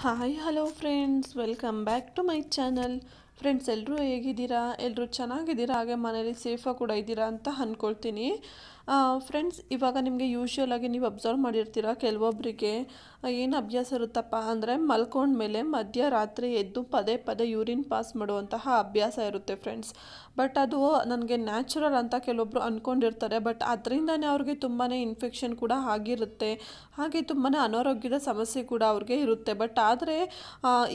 hi hello friends welcome back to my channel friends ಎಲ್ಲರೂ ಹೇಗಿದ್ದೀರಾ ಎಲ್ಲರೂ ಚೆನ್ನಾಗಿದ್ದೀರಾ ಹಾಗೆ ಮನೇಲಿ ಸೇಫಾಗಿ ಕೂಡ ಇದ್ದೀರಾ ಅಂತ ಅಂದ್ಕೊಳ್ತೀನಿ ಫ್ರೆಂಡ್ಸ್ ಇವಾಗ ನಿಮಗೆ ಯೂಶ್ವಲ್ ಆಗಿ ನೀವು ಅಬ್ಸರ್ವ್ ಮಾಡಿರ್ತೀರ ಕೆಲವೊಬ್ಬರಿಗೆ ಏನು ಅಭ್ಯಾಸ ಇರುತ್ತಪ್ಪ ಅಂದರೆ ಮಲ್ಕೊಂಡ್ಮೇಲೆ ಮಧ್ಯರಾತ್ರಿ ಎದ್ದು ಪದೇ ಪದೇ ಯೂರಿನ್ ಪಾಸ್ ಮಾಡುವಂತಹ ಅಭ್ಯಾಸ ಇರುತ್ತೆ ಫ್ರೆಂಡ್ಸ್ ಬಟ್ ಅದು ನನಗೆ ನ್ಯಾಚುರಲ್ ಅಂತ ಕೆಲವೊಬ್ಬರು ಅಂದ್ಕೊಂಡಿರ್ತಾರೆ ಬಟ್ ಅದರಿಂದನೇ ಅವ್ರಿಗೆ ತುಂಬಾ ಇನ್ಫೆಕ್ಷನ್ ಕೂಡ ಆಗಿರುತ್ತೆ ಹಾಗೆ ತುಂಬಾ ಅನಾರೋಗ್ಯದ ಸಮಸ್ಯೆ ಕೂಡ ಅವ್ರಿಗೆ ಇರುತ್ತೆ ಬಟ್ ಆದರೆ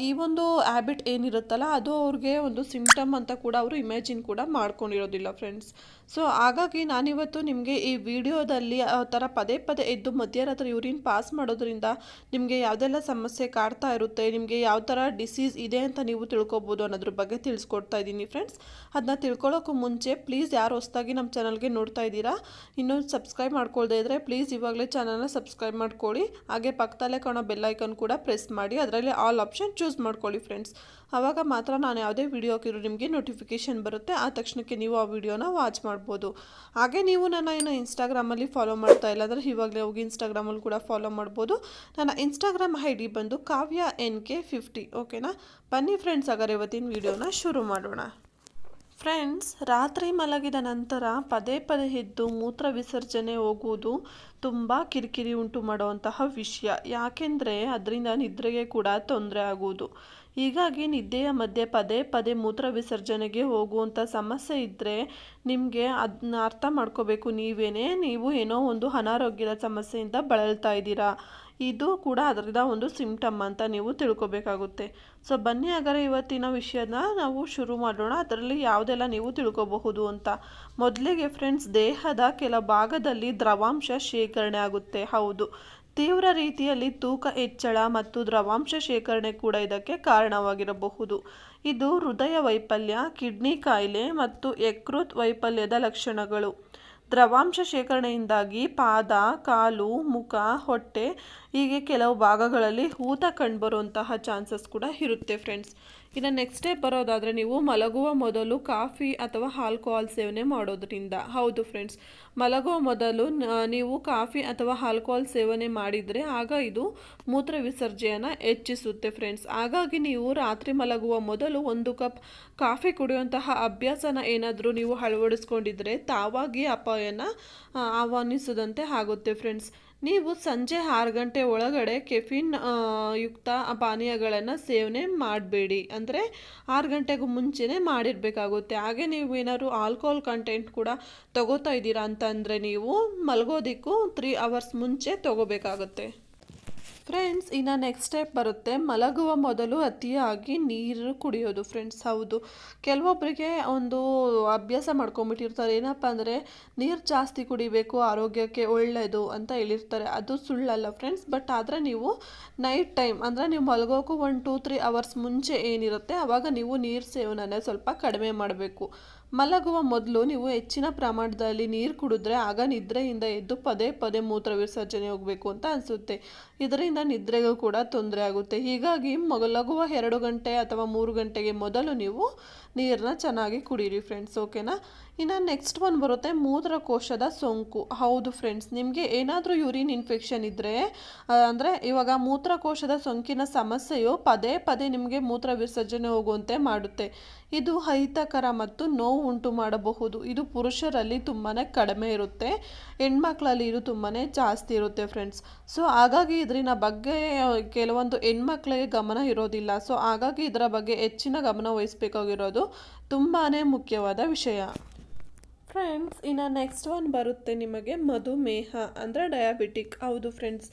ಈ ಒಂದು ಹ್ಯಾಬಿಟ್ ಏನಿರುತ್ತಲ್ಲ ಅದು ಅವ್ರಿಗೆ ಒಂದು ಸಿಂಪ್ಟಮ್ ಅಂತ ಕೂಡ ಅವರು ಇಮ್ಯಾಜಿನ್ ಕೂಡ ಮಾಡ್ಕೊಂಡಿರೋದಿಲ್ಲ ಫ್ರೆಂಡ್ಸ್ ಸೊ ಹಾಗಾಗಿ ನಾನಿವತ್ತು ನಿಮಗೆ ಈ ವಿಡಿಯೋದಲ್ಲಿ ಆ ಥರ ಪದೇ ಪದೇ ಎದ್ದು ಮಧ್ಯರಾತ್ರಿ ಯೂರಿನ್ ಪಾಸ್ ಮಾಡೋದ್ರಿಂದ ನಿಮಗೆ ಯಾವುದೆಲ್ಲ ಸಮಸ್ಯೆ ಕಾಡ್ತಾ ಇರುತ್ತೆ ನಿಮಗೆ ಯಾವ ಥರ ಡಿಸೀಸ್ ಇದೆ ಅಂತ ನೀವು ತಿಳ್ಕೊಬೋದು ಅನ್ನೋದ್ರ ಬಗ್ಗೆ ತಿಳಿಸ್ಕೊಡ್ತಾ ಇದ್ದೀನಿ ಫ್ರೆಂಡ್ಸ್ ಅದನ್ನ ತಿಳ್ಕೊಳ್ಳೋಕ್ಕೂ ಮುಂಚೆ ಪ್ಲೀಸ್ ಯಾರು ಹೊಸದಾಗಿ ನಮ್ಮ ಚಾನಲ್ಗೆ ನೋಡ್ತಾ ಇದ್ದೀರಾ ಇನ್ನೂ ಸಬ್ಸ್ಕ್ರೈಬ್ ಮಾಡ್ಕೊಳ್ದೇ ಇದ್ದರೆ ಪ್ಲೀಸ್ ಇವಾಗಲೇ ಚಾನಲ್ನ ಸಬ್ಸ್ಕ್ರೈಬ್ ಮಾಡ್ಕೊಳ್ಳಿ ಹಾಗೆ ಪಕ್ಕದಲ್ಲೇ ಕಾಣೋ ಬೆಲ್ಲೈಕನ್ ಕೂಡ ಪ್ರೆಸ್ ಮಾಡಿ ಅದರಲ್ಲಿ ಆಲ್ ಆಪ್ಷನ್ ಚೂಸ್ ಮಾಡ್ಕೊಳ್ಳಿ ಫ್ರೆಂಡ್ಸ್ ಆವಾಗ ಮಾತ್ರ ನಾನು ಯಾವುದೇ ವಿಡಿಯೋ ಹಾಕಿದ್ರು ನಿಮಗೆ ನೋಟಿಫಿಕೇಷನ್ ಬರುತ್ತೆ ಆ ತಕ್ಷಣಕ್ಕೆ ನೀವು ಆ ವಿಡಿಯೋನ ವಾಚ್ ಮಾಡ್ಬೋದು ಹಾಗೆ ನೀವು ನನ್ನ ಇನ್ನು ಇನ್ಸ್ಟಾಗ್ರಾಮಲ್ಲಿ ಫಾಲೋ ಮಾಡ್ತಾ ಇಲ್ಲ ಅಂದರೆ ಇವಾಗಲೇ ಹೋಗಿ ಇನ್ಸ್ಟಾಗ್ರಾಮಲ್ಲಿ ಕೂಡ ಫಾಲೋ ಮಾಡ್ಬೋದು ನನ್ನ ಇನ್ಸ್ಟಾಗ್ರಾಮ್ ಐ ಡಿ ಬಂದು ಕಾವ್ಯ ಎನ್ ಕೆ ಫಿಫ್ಟಿ ಓಕೆನಾ ಬನ್ನಿ ಫ್ರೆಂಡ್ಸ್ ಹಾಗಾದ್ರೆ ಇವತ್ತಿನ ವಿಡಿಯೋನ ಶುರು ಮಾಡೋಣ ಫ್ರೆಂಡ್ಸ್ ರಾತ್ರಿ ಮಲಗಿದ ನಂತರ ಪದೇ ಪದೇ ಎದ್ದು ಮೂತ್ರ ವಿಸರ್ಜನೆ ಹೋಗುವುದು ತುಂಬ ಕಿರಿಕಿರಿ ಉಂಟು ಮಾಡುವಂತಹ ವಿಷಯ ಯಾಕೆಂದರೆ ಅದರಿಂದ ನಿದ್ರೆಗೆ ಕೂಡ ತೊಂದರೆ ಆಗುವುದು ಹೀಗಾಗಿ ನಿದ್ದೆಯ ಮಧ್ಯೆ ಪದೇ ಪದೇ ಮೂತ್ರ ವಿಸರ್ಜನೆಗೆ ಹೋಗುವಂಥ ಸಮಸ್ಯೆ ಇದ್ದರೆ ನಿಮಗೆ ಅದನ್ನ ಅರ್ಥ ಮಾಡ್ಕೋಬೇಕು ನೀವೇನೇ ನೀವು ಏನೋ ಒಂದು ಅನಾರೋಗ್ಯದ ಸಮಸ್ಯೆಯಿಂದ ಬಳಲ್ತಾ ಇದ್ದೀರಾ ಇದು ಕೂಡ ಅದರದ ಒಂದು ಸಿಂಪ್ಟಮ್ ಅಂತ ನೀವು ತಿಳ್ಕೊಬೇಕಾಗುತ್ತೆ ಸೊ ಬನ್ನಿ ಹಾಗಾದರೆ ಇವತ್ತಿನ ವಿಷಯನ ನಾವು ಶುರು ಮಾಡೋಣ ಅದರಲ್ಲಿ ಯಾವುದೆಲ್ಲ ನೀವು ತಿಳ್ಕೊಬಹುದು ಅಂತ ಮೊದಲಿಗೆ ಫ್ರೆಂಡ್ಸ್ ದೇಹದ ಕೆಲ ಭಾಗದಲ್ಲಿ ದ್ರವಾಂಶ ಶೇಖರಣೆ ಆಗುತ್ತೆ ಹೌದು ತೀವ್ರ ರೀತಿಯಲ್ಲಿ ತೂಕ ಹೆಚ್ಚಳ ಮತ್ತು ದ್ರವಾಂಶ ಶೇಖರಣೆ ಕೂಡ ಇದಕ್ಕೆ ಕಾರಣವಾಗಿರಬಹುದು ಇದು ಹೃದಯ ವೈಫಲ್ಯ ಕಿಡ್ನಿ ಕಾಯಿಲೆ ಮತ್ತು ಯಕೃತ್ ವೈಫಲ್ಯದ ಲಕ್ಷಣಗಳು ದ್ರವಾಂಶ ಶೇಖರಣೆಯಿಂದಾಗಿ ಪಾದ ಕಾಲು ಮುಖ ಹೊಟ್ಟೆ ಹೀಗೆ ಕೆಲವು ಭಾಗಗಳಲ್ಲಿ ಊತ ಕಂಡುಬರುವಂತಹ ಚಾನ್ಸಸ್ ಕೂಡ ಇರುತ್ತೆ ಫ್ರೆಂಡ್ಸ್ ಇನ್ನು ನೆಕ್ಸ್ಟ್ ಡೇ ಬರೋದಾದರೆ ನೀವು ಮಲಗುವ ಮೊದಲು ಕಾಫಿ ಅಥವಾ ಆಲ್ಕೋಹಾಲ್ ಸೇವನೆ ಮಾಡೋದ್ರಿಂದ ಹೌದು ಫ್ರೆಂಡ್ಸ್ ಮಲಗುವ ಮೊದಲು ನೀವು ಕಾಫಿ ಅಥವಾ ಆಲ್ಕೋಹಾಲ್ ಸೇವನೆ ಮಾಡಿದರೆ ಆಗ ಇದು ಮೂತ್ರ ವಿಸರ್ಜೆಯನ್ನು ಹೆಚ್ಚಿಸುತ್ತೆ ಫ್ರೆಂಡ್ಸ್ ಹಾಗಾಗಿ ನೀವು ರಾತ್ರಿ ಮಲಗುವ ಮೊದಲು ಒಂದು ಕಪ್ ಕಾಫಿ ಕುಡಿಯುವಂತಹ ಅಭ್ಯಾಸನ ಏನಾದರೂ ನೀವು ಅಳವಡಿಸ್ಕೊಂಡಿದ್ರೆ ತಾವಾಗಿ ಅಪಾಯನ ಆಹ್ವಾನಿಸದಂತೆ ಆಗುತ್ತೆ ಫ್ರೆಂಡ್ಸ್ ನೀವು ಸಂಜೆ ಆರು ಗಂಟೆ ಒಳಗಡೆ ಕೆಫಿನ್ ಯುಕ್ತ ಪಾನೀಯಗಳನ್ನು ಸೇವನೆ ಮಾಡಬೇಡಿ ಅಂದರೆ ಆರು ಗಂಟೆಗೂ ಮುಂಚೆನೇ ಮಾಡಿರಬೇಕಾಗುತ್ತೆ ಹಾಗೆ ನೀವು ಏನಾದರೂ ಆಲ್ಕೋಹಾಲ್ ಕಂಟೆಂಟ್ ಕೂಡ ತಗೋತಾ ಇದ್ದೀರಾ ಅಂತಂದರೆ ನೀವು ಮಲಗೋದಿಕ್ಕೂ ತ್ರೀ ಅವರ್ಸ್ ಮುಂಚೆ ತಗೋಬೇಕಾಗುತ್ತೆ ಫ್ರೆಂಡ್ಸ್ ಇನ್ನು ನೆಕ್ಸ್ಟ್ ಸ್ಟೆಪ್ ಬರುತ್ತೆ ಮಲಗುವ ಮೊದಲು ಅತಿಯಾಗಿ ನೀರು ಕುಡಿಯೋದು ಫ್ರೆಂಡ್ಸ್ ಹೌದು ಕೆಲವೊಬ್ಬರಿಗೆ ಒಂದು ಅಭ್ಯಾಸ ಮಾಡ್ಕೊಂಬಿಟ್ಟಿರ್ತಾರೆ ಏನಪ್ಪ ಅಂದರೆ ನೀರು ಜಾಸ್ತಿ ಕುಡಿಬೇಕು ಆರೋಗ್ಯಕ್ಕೆ ಒಳ್ಳೆಯದು ಅಂತ ಹೇಳಿರ್ತಾರೆ ಅದು ಸುಳ್ಳಲ್ಲ ಫ್ರೆಂಡ್ಸ್ ಬಟ್ ಆದರೆ ನೀವು ನೈಟ್ ಟೈಮ್ ಅಂದರೆ ನೀವು ಮಲಗೋಕ್ಕೂ ಒನ್ ಟೂ ತ್ರೀ ಅವರ್ಸ್ ಮುಂಚೆ ಏನಿರುತ್ತೆ ಆವಾಗ ನೀವು ನೀರು ಸೇವನೆ ಸ್ವಲ್ಪ ಕಡಿಮೆ ಮಾಡಬೇಕು ಮಲಗುವ ಮೊದಲು ನೀವು ಹೆಚ್ಚಿನ ಪ್ರಮಾಣದಲ್ಲಿ ನೀರು ಕುಡಿದ್ರೆ ಆಗ ನಿದ್ರೆಯಿಂದ ಎದ್ದು ಪದೇ ಪದೇ ಮೂತ್ರ ವಿಸರ್ಜನೆ ಹೋಗಬೇಕು ಅಂತ ಅನಿಸುತ್ತೆ ಇದರಿಂದ ನಿದ್ರೆಗೂ ಕೂಡ ತೊಂದರೆ ಆಗುತ್ತೆ ಹೀಗಾಗಿ ಮಲಗುವ ಎರಡು ಗಂಟೆ ಅಥವಾ ಮೂರು ಗಂಟೆಗೆ ಮೊದಲು ನೀವು ನೀರನ್ನ ಚೆನ್ನಾಗಿ ಕುಡೀರಿ ಫ್ರೆಂಡ್ಸ್ ಓಕೆನಾ ಇನ್ನು ನೆಕ್ಸ್ಟ್ ಒನ್ ಬರುತ್ತೆ ಮೂತ್ರಕೋಶದ ಸೋಂಕು ಹೌದು ಫ್ರೆಂಡ್ಸ್ ನಿಮಗೆ ಏನಾದರೂ ಯೂರಿನ್ ಇನ್ಫೆಕ್ಷನ್ ಇದ್ದರೆ ಅಂದರೆ ಇವಾಗ ಮೂತ್ರಕೋಶದ ಸೋಂಕಿನ ಸಮಸ್ಯೆಯು ಪದೇ ಪದೇ ನಿಮಗೆ ಮೂತ್ರ ವಿಸರ್ಜನೆ ಹೋಗುವಂತೆ ಮಾಡುತ್ತೆ ಇದು ಅಹಿತಕರ ಮತ್ತು ನೋವು ಉಂಟು ಮಾಡಬಹುದು ಇದು ಪುರುಷರಲ್ಲಿ ತುಂಬಾ ಕಡಿಮೆ ಇರುತ್ತೆ ಹೆಣ್ಮಕ್ಳಲ್ಲಿ ಇದು ತುಂಬಾ ಜಾಸ್ತಿ ಇರುತ್ತೆ ಫ್ರೆಂಡ್ಸ್ ಸೊ ಹಾಗಾಗಿ ಇದರಿಂದ ಬಗ್ಗೆ ಕೆಲವೊಂದು ಹೆಣ್ಮಕ್ಳಿಗೆ ಗಮನ ಇರೋದಿಲ್ಲ ಸೊ ಹಾಗಾಗಿ ಇದರ ಬಗ್ಗೆ ಹೆಚ್ಚಿನ ಗಮನ ವಹಿಸಬೇಕಾಗಿರೋದು ತುಂಬಾ ಮುಖ್ಯವಾದ ವಿಷಯ ಫ್ರೆಂಡ್ಸ್ ಇನ್ನು ನೆಕ್ಸ್ಟ್ ಒನ್ ಬರುತ್ತೆ ನಿಮಗೆ ಮಧುಮೇಹ ಅಂದರೆ ಡಯಾಬಿಟಿಕ್ ಹೌದು ಫ್ರೆಂಡ್ಸ್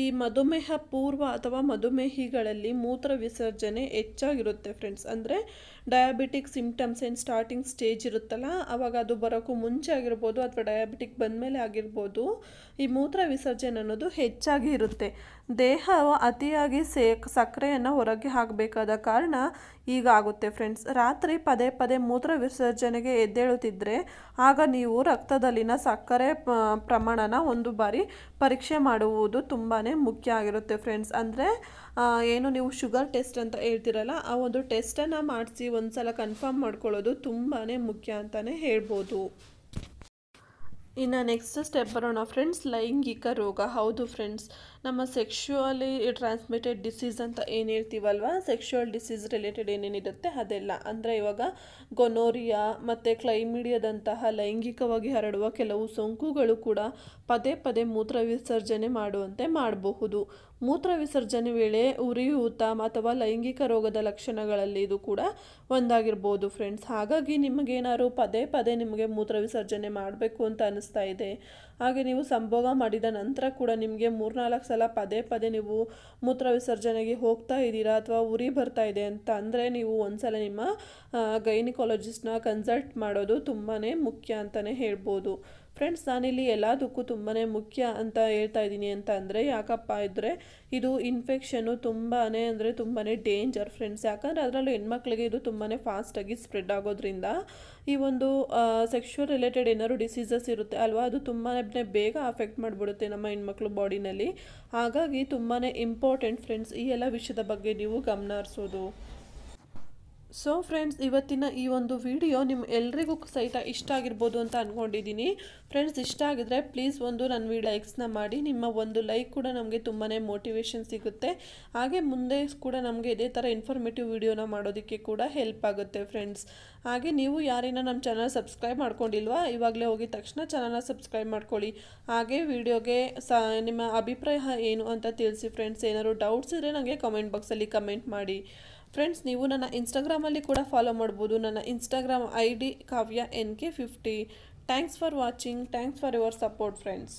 ಈ ಮಧುಮೇಹ ಪೂರ್ವ ಅಥವಾ ಮಧುಮೇಹಿಗಳಲ್ಲಿ ಮೂತ್ರ ವಿಸರ್ಜನೆ ಹೆಚ್ಚಾಗಿರುತ್ತೆ ಫ್ರೆಂಡ್ಸ್ ಅಂದರೆ ಡಯಾಬಿಟಿಕ್ ಸಿಂಪ್ಟಮ್ಸ್ ಏನು ಸ್ಟಾರ್ಟಿಂಗ್ ಸ್ಟೇಜ್ ಇರುತ್ತಲ್ಲ ಅವಾಗ ಅದು ಬರೋಕ್ಕೂ ಮುಂಚೆ ಆಗಿರ್ಬೋದು ಅಥವಾ ಡಯಾಬಿಟಿಕ್ ಬಂದಮೇಲೆ ಆಗಿರ್ಬೋದು ಈ ಮೂತ್ರ ವಿಸರ್ಜನೆ ಅನ್ನೋದು ಹೆಚ್ಚಾಗಿ ಇರುತ್ತೆ ದೇಹ ಅತಿಯಾಗಿ ಸೇಕ್ ಸಕ್ಕರೆಯನ್ನು ಹೊರಗೆ ಹಾಕಬೇಕಾದ ಕಾರಣ ಈಗ ಆಗುತ್ತೆ ಫ್ರೆಂಡ್ಸ್ ರಾತ್ರಿ ಪದೇ ಪದೇ ಮೂತ್ರ ವಿಸರ್ಜನೆಗೆ ಎದ್ದೇಳುತ್ತಿದ್ದರೆ ಆಗ ನೀವು ರಕ್ತದಲ್ಲಿನ ಸಕ್ಕರೆ ಪ್ರಮಾಣನ ಒಂದು ಬಾರಿ ಪರೀಕ್ಷೆ ಮಾಡುವುದು ತುಂಬ ಮುಖ್ಯ ಆಗಿರುತ್ತೆ ಫ್ರೆಂಡ್ಸ್ ಅಂದರೆ ಏನು ನೀವು ಶುಗರ್ ಟೆಸ್ಟ್ ಅಂತ ಹೇಳ್ತಿರಲ್ಲ ಆ ಒಂದು ಟೆಸ್ಟನ್ನು ಮಾಡಿಸಿ ಒಂದು ಸಲ ಕನ್ಫರ್ಮ್ ಮಾಡ್ಕೊಳ್ಳೋದು ತುಂಬಾ ಮುಖ್ಯ ಅಂತಲೇ ಹೇಳ್ಬೋದು ಇನ್ನು ನೆಕ್ಸ್ಟ್ ಸ್ಟೆಪ್ ಬರೋಣ ಫ್ರೆಂಡ್ಸ್ ಲೈಂಗಿಕ ರೋಗ ಹೌದು ಫ್ರೆಂಡ್ಸ್ ನಮ್ಮ ಸೆಕ್ಷುವಲಿ ಟ್ರಾನ್ಸ್ಮಿಟೆಡ್ ಡಿಸೀಸ್ ಅಂತ ಏನು ಹೇಳ್ತೀವಲ್ವ ಸೆಕ್ಷುವಲ್ ಡಿಸೀಸ್ ರಿಲೇಟೆಡ್ ಏನೇನಿರುತ್ತೆ ಅದೆಲ್ಲ ಅಂದರೆ ಇವಾಗ ಗೊನೋರಿಯಾ ಮತ್ತು ಕ್ಲೈಮಿಡಿಯಾದಂತಹ ಲೈಂಗಿಕವಾಗಿ ಹರಡುವ ಕೆಲವು ಸೋಂಕುಗಳು ಕೂಡ ಪದೇ ಪದೇ ಮೂತ್ರ ವಿಸರ್ಜನೆ ಮಾಡುವಂತೆ ಮಾಡಬಹುದು ಮೂತ್ರ ವಿಸರ್ಜನೆ ವೇಳೆ ಉರಿಯೂತ ಅಥವಾ ಲೈಂಗಿಕ ರೋಗದ ಲಕ್ಷಣಗಳಲ್ಲಿ ಇದು ಕೂಡ ಒಂದಾಗಿರ್ಬೋದು ಫ್ರೆಂಡ್ಸ್ ಹಾಗಾಗಿ ನಿಮಗೇನಾದ್ರು ಪದೇ ಪದೇ ನಿಮಗೆ ಮೂತ್ರ ವಿಸರ್ಜನೆ ಮಾಡಬೇಕು ಅಂತ ಅನ್ನಿಸ್ತಾ ಇದೆ ಹಾಗೆ ನೀವು ಸಂಭೋಗ ಮಾಡಿದ ನಂತರ ಕೂಡ ನಿಮಗೆ ಮೂರ್ನಾಲ್ಕು ಸಲ ಪದೇ ಪದೇ ನೀವು ಮೂತ್ರ ವಿಸರ್ಜನೆಗೆ ಹೋಗ್ತಾ ಇದ್ದೀರಾ ಅಥವಾ ಉರಿ ಬರ್ತಾ ಇದೆ ಅಂತ ಅಂದರೆ ನೀವು ಒಂದ್ಸಲ ನಿಮ್ಮ ಗೈನಿಕಾಲಜಿಸ್ಟ್ನ ಕನ್ಸಲ್ಟ್ ಮಾಡೋದು ತುಂಬಾ ಮುಖ್ಯ ಅಂತಲೇ ಹೇಳ್ಬೋದು ಫ್ರೆಂಡ್ಸ್ ನಾನಿಲ್ಲಿ ಎಲ್ಲದಕ್ಕೂ ತುಂಬಾ ಮುಖ್ಯ ಅಂತ ಹೇಳ್ತಾ ಇದ್ದೀನಿ ಅಂತ ಅಂದರೆ ಯಾಕಪ್ಪ ಇದ್ದರೆ ಇದು ಇನ್ಫೆಕ್ಷನು ತುಂಬಾ ಅಂದರೆ ತುಂಬಾ ಡೇಂಜರ್ ಫ್ರೆಂಡ್ಸ್ ಯಾಕಂದರೆ ಅದರಲ್ಲೂ ಹೆಣ್ಮಕ್ಳಿಗೆ ಇದು ತುಂಬಾ ಫಾಸ್ಟಾಗಿ ಸ್ಪ್ರೆಡ್ ಆಗೋದ್ರಿಂದ ಈ ಒಂದು ಸೆಕ್ಷುವಲ್ ರಿಲೇಟೆಡ್ ಏನಾದ್ರು ಡಿಸೀಸಸ್ ಇರುತ್ತೆ ಅಲ್ವಾ ಅದು ತುಂಬಾ ಬೇಗ ಅಫೆಕ್ಟ್ ಮಾಡಿಬಿಡುತ್ತೆ ನಮ್ಮ ಹೆಣ್ಮಕ್ಳು ಬಾಡಿನಲ್ಲಿ ಹಾಗಾಗಿ ತುಂಬಾ ಇಂಪಾರ್ಟೆಂಟ್ ಫ್ರೆಂಡ್ಸ್ ಈ ಎಲ್ಲ ವಿಷಯದ ಬಗ್ಗೆ ನೀವು ಗಮನ ಹರಿಸೋದು ಸೊ ಫ್ರೆಂಡ್ಸ್ ಇವತ್ತಿನ ಈ ಒಂದು ವಿಡಿಯೋ ನಿಮ್ಮ ಎಲ್ರಿಗೂ ಸಹಿತ ಇಷ್ಟ ಆಗಿರ್ಬೋದು ಅಂತ ಅಂದ್ಕೊಂಡಿದ್ದೀನಿ ಫ್ರೆಂಡ್ಸ್ ಇಷ್ಟ ಆಗಿದ್ರೆ ಪ್ಲೀಸ್ ಒಂದು ನನ್ನ ವಿಡಿಯೋ ಲೈಕ್ಸ್ನ ಮಾಡಿ ನಿಮ್ಮ ಒಂದು ಲೈಕ್ ಕೂಡ ನಮಗೆ ತುಂಬಾ ಮೋಟಿವೇಶನ್ ಸಿಗುತ್ತೆ ಹಾಗೆ ಮುಂದೆ ಕೂಡ ನಮಗೆ ಇದೇ ಥರ ಇನ್ಫಾರ್ಮೇಟಿವ್ ವಿಡಿಯೋನ ಮಾಡೋದಕ್ಕೆ ಕೂಡ ಹೆಲ್ಪ್ ಆಗುತ್ತೆ ಫ್ರೆಂಡ್ಸ್ ಹಾಗೆ ನೀವು ಯಾರಿನ ನಮ್ಮ ಚಾನಲ್ ಸಬ್ಸ್ಕ್ರೈಬ್ ಮಾಡ್ಕೊಂಡಿಲ್ವಾ ಇವಾಗಲೇ ಹೋಗಿದ ತಕ್ಷಣ ಚಾನಲ್ನ ಸಬ್ಸ್ಕ್ರೈಬ್ ಮಾಡ್ಕೊಳ್ಳಿ ಹಾಗೆ ವಿಡಿಯೋಗೆ ಸ ನಿಮ್ಮ ಅಭಿಪ್ರಾಯ ಏನು ಅಂತ ತಿಳಿಸಿ ಫ್ರೆಂಡ್ಸ್ ಏನಾದರೂ ಡೌಟ್ಸ್ ಇದ್ದರೆ ನನಗೆ ಕಮೆಂಟ್ ಬಾಕ್ಸಲ್ಲಿ ಕಮೆಂಟ್ ಮಾಡಿ ಫ್ರೆಂಡ್ಸ್ ನೀವು ನನ್ನ ಇನ್ಸ್ಟಾಗ್ರಾಮಲ್ಲಿ ಕೂಡ ಫಾಲೋ ಮಾಡ್ಬೋದು ನನ್ನ Instagram I D Kavya N K fifty thanks for watching thanks for your support friends